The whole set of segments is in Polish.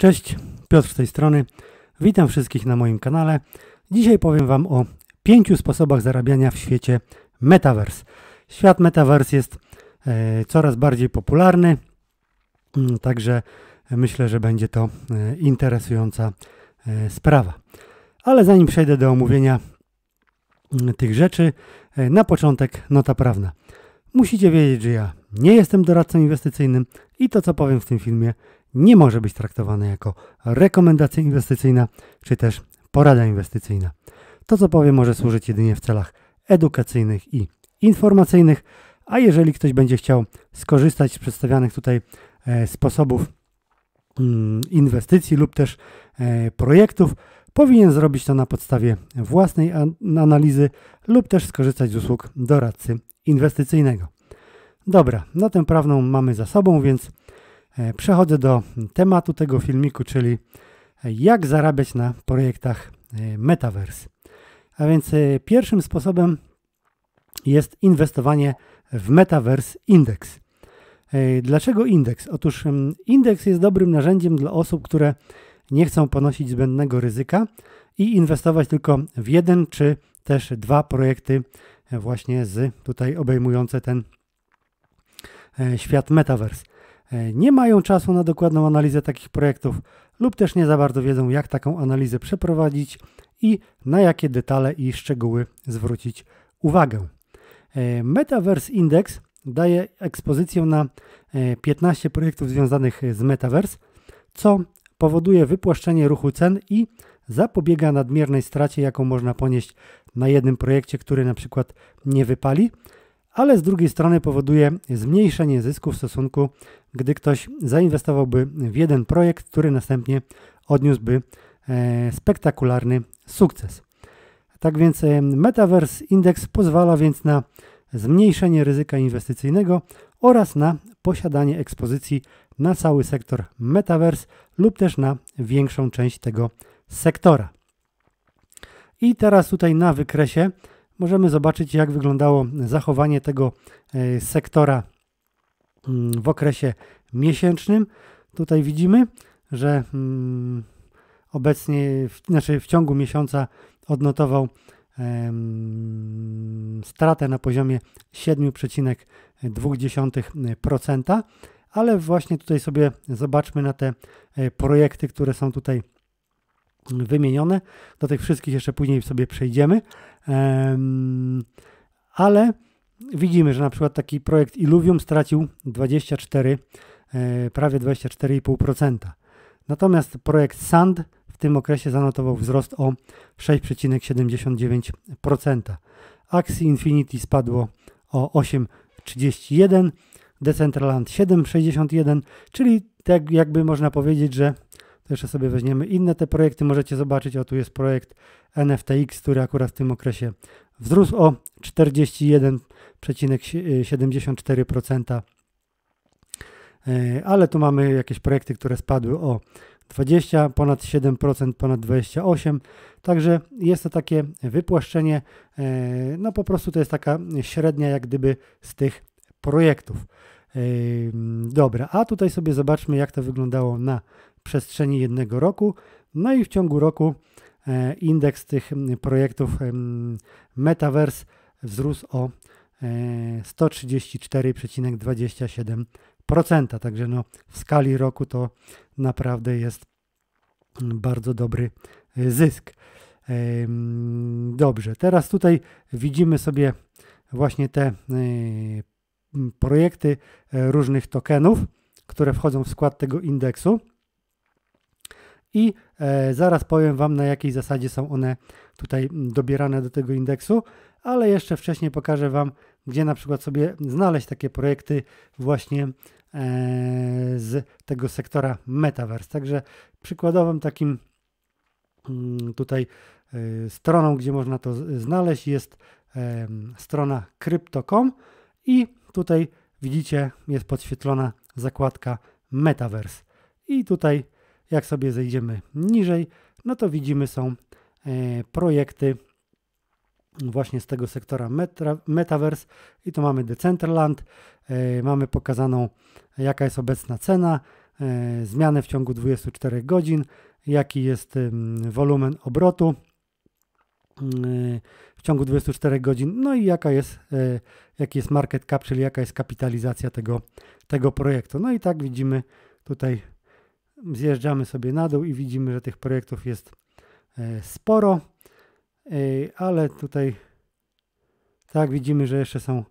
Cześć, Piotr z tej strony. Witam wszystkich na moim kanale. Dzisiaj powiem Wam o pięciu sposobach zarabiania w świecie Metaverse. Świat Metaverse jest e, coraz bardziej popularny, mm, także myślę, że będzie to e, interesująca e, sprawa. Ale zanim przejdę do omówienia mm, tych rzeczy, na początek nota prawna. Musicie wiedzieć, że ja nie jestem doradcą inwestycyjnym i to, co powiem w tym filmie, nie może być traktowane jako rekomendacja inwestycyjna czy też porada inwestycyjna. To, co powiem, może służyć jedynie w celach edukacyjnych i informacyjnych, a jeżeli ktoś będzie chciał skorzystać z przedstawianych tutaj e, sposobów mm, inwestycji lub też e, projektów, powinien zrobić to na podstawie własnej an analizy lub też skorzystać z usług doradcy inwestycyjnego. Dobra, notę prawną mamy za sobą, więc E, przechodzę do tematu tego filmiku, czyli e, jak zarabiać na projektach e, Metaverse. A więc pierwszym sposobem jest inwestowanie w Metaverse Index. Dlaczego indeks? Otóż indeks jest dobrym narzędziem dla osób, które nie chcą ponosić zbędnego ryzyka i inwestować tylko w jeden czy też dwa projekty właśnie z tutaj obejmujące ten świat Metaverse. E, nie mają czasu na dokładną analizę takich projektów lub też nie za bardzo wiedzą, jak taką analizę przeprowadzić i na jakie detale i szczegóły zwrócić uwagę. E, Metaverse Index daje ekspozycję na 15 e, projektów związanych z Metaverse, co powoduje wypłaszczenie ruchu cen i zapobiega nadmiernej stracie, jaką można ponieść na jednym projekcie, który na przykład nie wypali, ale z drugiej strony powoduje zmniejszenie zysku w stosunku, gdy ktoś zainwestowałby w jeden projekt, który następnie odniósłby e, spektakularny sukces. Tak więc e, Metaverse Index pozwala więc na zmniejszenie ryzyka inwestycyjnego oraz na posiadanie ekspozycji na cały sektor Metaverse lub też na większą część tego sektora. I teraz tutaj na wykresie możemy zobaczyć, jak wyglądało zachowanie tego e, sektora mm, w okresie miesięcznym. Tutaj widzimy, że mm, obecnie, znaczy w ciągu miesiąca odnotował stratę na poziomie 7,2%, ale właśnie tutaj sobie zobaczmy na te e, projekty, które są tutaj wymienione. Do tych wszystkich jeszcze później sobie przejdziemy. Ale widzimy, że na przykład taki projekt Illuvium stracił 24, e, prawie 24,5%. Natomiast projekt Sand w tym okresie zanotował wzrost o 6,79%. Axie Infinity spadło o 8,31%, Decentraland 7,61%, czyli tak jakby można powiedzieć, że to jeszcze sobie weźmiemy inne te projekty. Możecie zobaczyć, o tu jest projekt NFTX, który akurat w tym okresie wzrósł o 41,74%. E, ale tu mamy jakieś projekty, które spadły o 20, ponad 7%, ponad 28%. Także jest to takie wypłaszczenie. E, no po prostu to jest taka średnia jak gdyby z tych projektów. E, dobra, a tutaj sobie zobaczmy jak to wyglądało na przestrzeni jednego roku. No i w ciągu roku e, indeks tych projektów Metaverse wzrósł o 134,27%. E, Także no, w skali roku to naprawdę jest bardzo dobry e, zysk. Dobrze, teraz tutaj widzimy sobie właśnie te projekty różnych tokenów, które wchodzą w skład tego indeksu i e, zaraz powiem Wam na jakiej zasadzie są one tutaj dobierane do tego indeksu, ale jeszcze wcześniej pokażę Wam, gdzie na przykład sobie znaleźć takie projekty właśnie e, z tego sektora metaverse. Także przykładowym takim mm, tutaj e, stroną, gdzie można to znaleźć jest strona crypto.com i tutaj widzicie jest podświetlona zakładka metaverse i tutaj jak sobie zejdziemy niżej, no to widzimy są e, projekty właśnie z tego sektora metra, Metaverse i tu mamy Decentraland, e, mamy pokazaną jaka jest obecna cena, e, zmianę w ciągu 24 godzin, jaki jest wolumen obrotu w ciągu 24 godzin, no i jaka jest, jaki jest market cap, czyli jaka jest kapitalizacja tego, tego projektu. No i tak widzimy tutaj zjeżdżamy sobie na dół i widzimy, że tych projektów jest e, sporo, e, ale tutaj tak widzimy, że jeszcze są,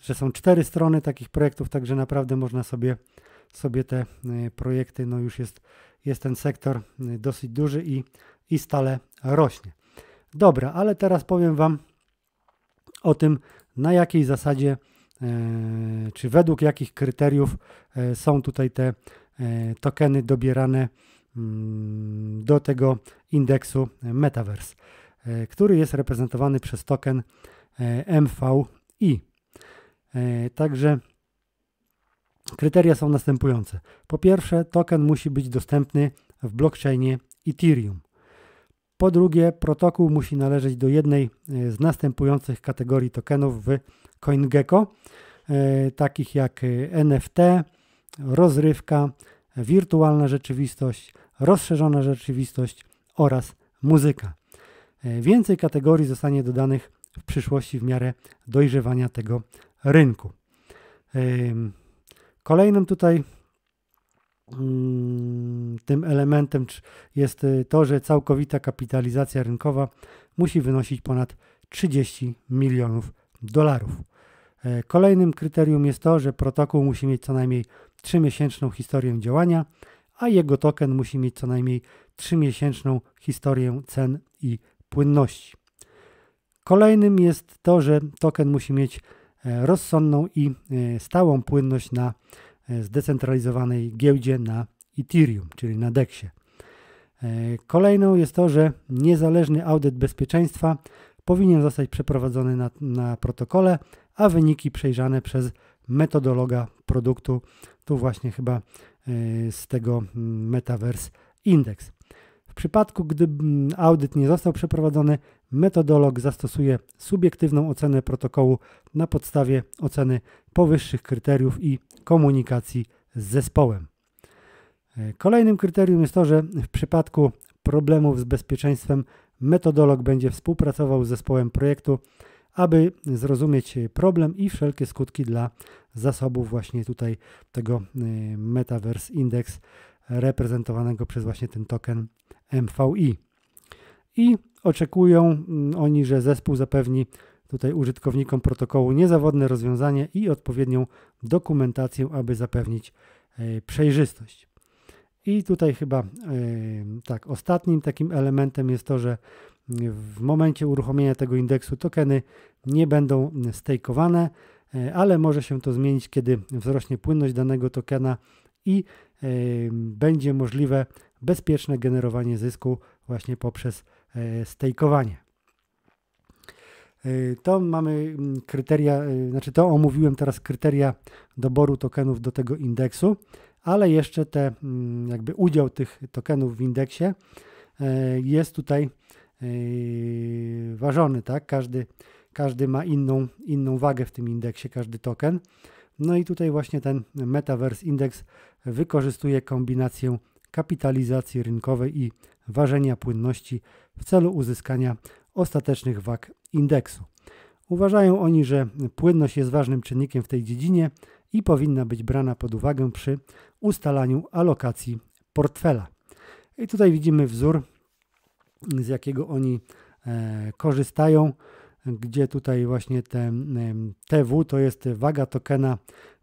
że są cztery strony takich projektów, także naprawdę można sobie, sobie te e, projekty, no już jest, jest ten sektor dosyć duży i, i stale rośnie. Dobra, ale teraz powiem Wam o tym, na jakiej zasadzie, czy według jakich kryteriów są tutaj te E, tokeny dobierane mm, do tego indeksu Metaverse, e, który jest reprezentowany przez token e, MVI. Także kryteria są następujące. Po pierwsze, token musi być dostępny w blockchainie Ethereum. Po drugie, protokół musi należeć do jednej z następujących kategorii tokenów w CoinGecko, takich jak NFT, rozrywka, wirtualna rzeczywistość, rozszerzona rzeczywistość oraz muzyka. E, więcej kategorii zostanie dodanych w przyszłości w miarę dojrzewania tego rynku. Kolejnym tutaj mm, tym elementem jest e, to, że całkowita kapitalizacja rynkowa musi wynosić ponad 30 milionów dolarów. E, kolejnym kryterium jest to, że protokół musi mieć co najmniej 3-miesięczną historię działania, a jego token musi mieć co najmniej 3-miesięczną historię cen i płynności. Kolejnym jest to, że token musi mieć e, rozsądną i e, stałą płynność na e, zdecentralizowanej giełdzie na Ethereum, czyli na DEXie. Kolejną jest to, że niezależny audyt bezpieczeństwa powinien zostać przeprowadzony na, na protokole, a wyniki przejrzane przez metodologa produktu. Tu właśnie chyba y, z tego mm, Metaverse Index. W przypadku, gdy mm, audyt nie został przeprowadzony, metodolog zastosuje subiektywną ocenę protokołu na podstawie oceny powyższych kryteriów i komunikacji z zespołem. Y, kolejnym kryterium jest to, że w przypadku problemów z bezpieczeństwem metodolog będzie współpracował z zespołem projektu aby zrozumieć problem i wszelkie skutki dla zasobów właśnie tutaj tego y, Metaverse Index reprezentowanego przez właśnie ten token MVI. I oczekują mm, oni, że zespół zapewni tutaj użytkownikom protokołu niezawodne rozwiązanie i odpowiednią dokumentację, aby zapewnić y, przejrzystość. I tutaj chyba e, tak, ostatnim takim elementem jest to, że w momencie uruchomienia tego indeksu tokeny nie będą stakeowane, e, ale może się to zmienić, kiedy wzrośnie płynność danego tokena i e, będzie możliwe bezpieczne generowanie zysku właśnie poprzez stakeowanie. Y, to mamy mm, kryteria, y, znaczy to omówiłem teraz kryteria doboru tokenów do tego indeksu, ale jeszcze te mm, jakby udział tych tokenów w indeksie y, jest tutaj ważony, tak? Każdy, każdy ma inną, inną wagę w tym indeksie, każdy token. No i tutaj właśnie ten Metaverse Index wykorzystuje kombinację kapitalizacji rynkowej i ważenia płynności w celu uzyskania ostatecznych wag indeksu. Uważają oni, że płynność jest ważnym czynnikiem w tej dziedzinie i powinna być brana pod uwagę przy ustalaniu alokacji portfela. I tutaj widzimy wzór, z jakiego oni e, korzystają, gdzie tutaj właśnie te TW to jest waga tokena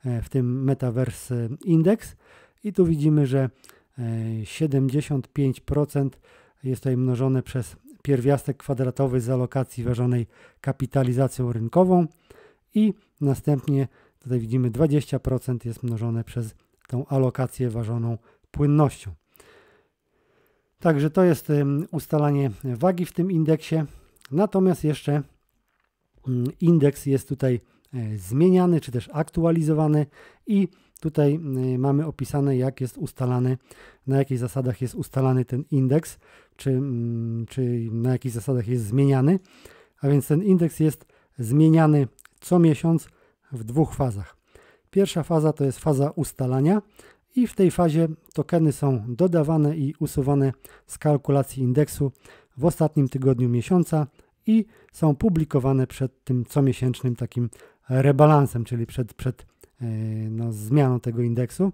e, w tym Metaverse Index i tu widzimy, że 75% e, jest tutaj mnożone przez pierwiastek kwadratowy z alokacji ważonej kapitalizacją rynkową i następnie tutaj widzimy 20% jest mnożone przez tą alokację ważoną płynnością. Także to jest ustalanie wagi w tym indeksie. Natomiast jeszcze mm, indeks jest tutaj e, zmieniany czy też aktualizowany i Tutaj y, mamy opisane, jak jest ustalany, na jakich zasadach jest ustalany ten indeks, czy, mm, czy na jakich zasadach jest zmieniany. A więc ten indeks jest zmieniany co miesiąc w dwóch fazach. Pierwsza faza to jest faza ustalania i w tej fazie tokeny są dodawane i usuwane z kalkulacji indeksu w ostatnim tygodniu miesiąca i są publikowane przed tym comiesięcznym takim rebalansem, czyli przed, przed E, no, zmianą tego indeksu.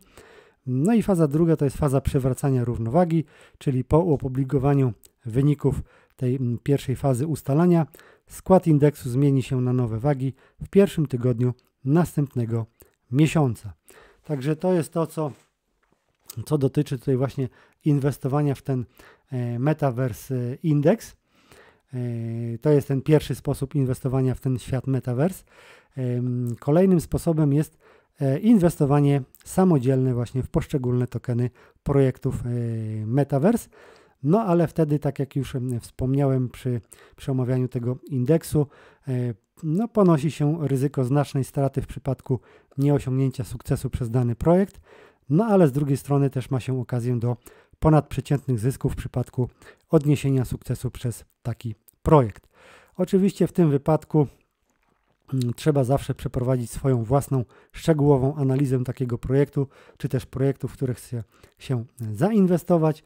No i faza druga to jest faza przywracania równowagi, czyli po opublikowaniu wyników tej pierwszej fazy ustalania skład indeksu zmieni się na nowe wagi w pierwszym tygodniu następnego miesiąca. Także to jest to, co, co dotyczy tutaj właśnie inwestowania w ten e, Metaverse e, Index. To jest ten pierwszy sposób inwestowania w ten świat Metaverse. Kolejnym sposobem jest E, inwestowanie samodzielne właśnie w poszczególne tokeny projektów e, Metaverse. No ale wtedy, tak jak już wspomniałem przy, przy omawianiu tego indeksu, e, no, ponosi się ryzyko znacznej straty w przypadku nieosiągnięcia sukcesu przez dany projekt, no ale z drugiej strony też ma się okazję do ponadprzeciętnych zysków w przypadku odniesienia sukcesu przez taki projekt. Oczywiście w tym wypadku Mm, trzeba zawsze przeprowadzić swoją własną szczegółową analizę takiego projektu, czy też projektów, w których chce się e, zainwestować.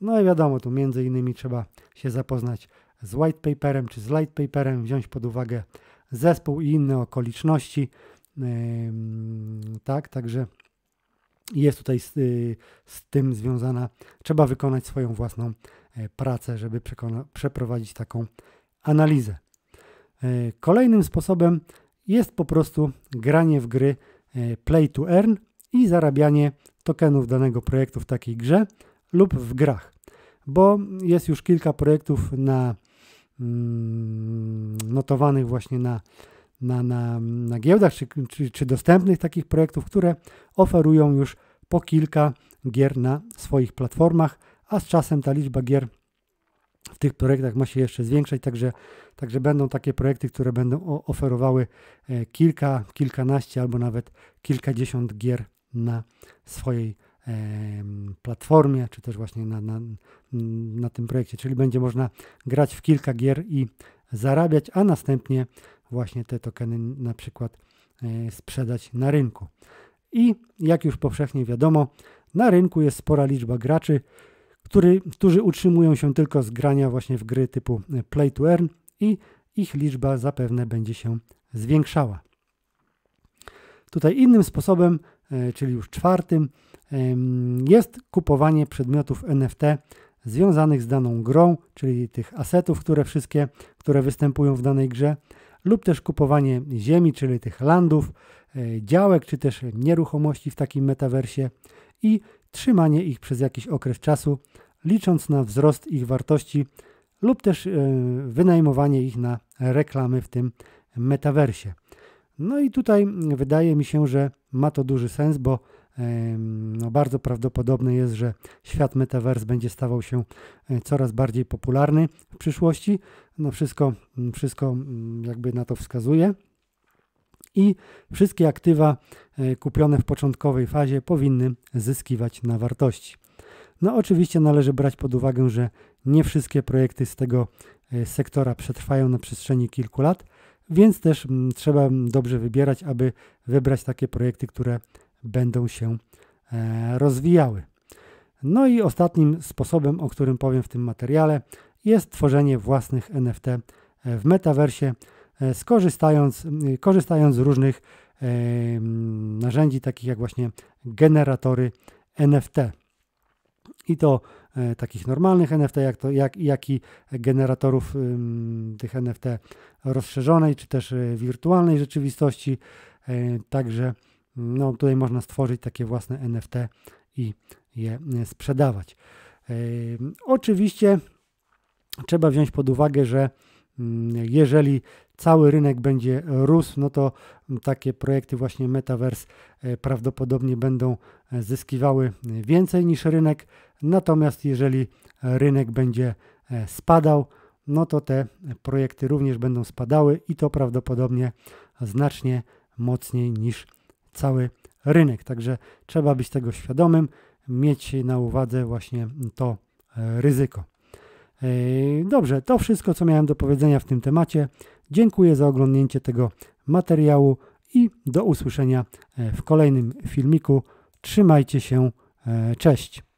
No i wiadomo, tu między innymi trzeba się zapoznać z white paperem czy z light paperem, wziąć pod uwagę zespół i inne okoliczności. tak, także jest tutaj z, y, z, tym związana, trzeba wykonać swoją własną e, pracę, żeby przeprowadzić taką analizę. E, kolejnym sposobem jest po prostu granie w gry e, play to earn i zarabianie tokenów danego projektu w takiej grze lub w grach, bo jest już kilka projektów na mm, notowanych właśnie na, na, na, na giełdach czy, czy, czy dostępnych takich projektów, które oferują już po kilka gier na swoich platformach, a z czasem ta liczba gier w tych projektach ma się jeszcze zwiększać, także, także będą takie projekty, które będą oferowały e, kilka, kilkanaście albo nawet kilkadziesiąt gier na swojej e, platformie, czy też właśnie na, na, na tym projekcie, czyli będzie można grać w kilka gier i zarabiać, a następnie właśnie te tokeny na przykład e, sprzedać na rynku. I jak już powszechnie wiadomo, na rynku jest spora liczba graczy, który, którzy utrzymują się tylko z grania właśnie w gry typu e, Play to Earn i ich liczba zapewne będzie się zwiększała. Tutaj innym sposobem, e, czyli już czwartym, jest kupowanie przedmiotów NFT związanych z daną grą, czyli tych asetów, które wszystkie, które występują w danej grze, lub też kupowanie ziemi, czyli tych landów, e, działek, czy też nieruchomości w takim metaversie i trzymanie ich przez jakiś okres czasu, licząc na wzrost ich wartości lub też e, wynajmowanie ich na reklamy w tym metaversie. No i tutaj wydaje mi się, że ma to duży sens, bo e, no bardzo prawdopodobne jest, że świat metaverse będzie stawał się e, coraz bardziej popularny w przyszłości. No wszystko, wszystko mm, jakby na to wskazuje i wszystkie aktywa e, kupione w początkowej fazie powinny zyskiwać na wartości. No oczywiście należy brać pod uwagę, że nie wszystkie projekty z tego e, sektora przetrwają na przestrzeni kilku lat, więc też trzeba dobrze wybierać, aby wybrać takie projekty, które będą się e, rozwijały. No i ostatnim sposobem, o którym powiem w tym materiale, jest tworzenie własnych NFT w metaversie. E, skorzystając, korzystając z różnych e, narzędzi, takich jak właśnie generatory NFT. I to e, takich normalnych NFT, jak, to, jak, jak i generatorów tych NFT rozszerzonej, czy też wirtualnej rzeczywistości. Także no, tutaj można stworzyć takie własne NFT i je sprzedawać. Oczywiście trzeba wziąć pod uwagę, że Mm, jeżeli cały rynek będzie rósł, no to takie projekty właśnie Metaverse e, prawdopodobnie będą e, zyskiwały więcej niż rynek. Natomiast jeżeli rynek będzie e, spadał, no to te projekty również będą spadały i to prawdopodobnie znacznie mocniej niż cały rynek. Także trzeba być tego świadomym, mieć na uwadze właśnie to ryzyko. Yy, dobrze, to wszystko, co miałem do powiedzenia w tym temacie. Dziękuję za oglądnięcie tego materiału i do usłyszenia e, w kolejnym filmiku. Trzymajcie się, e, cześć.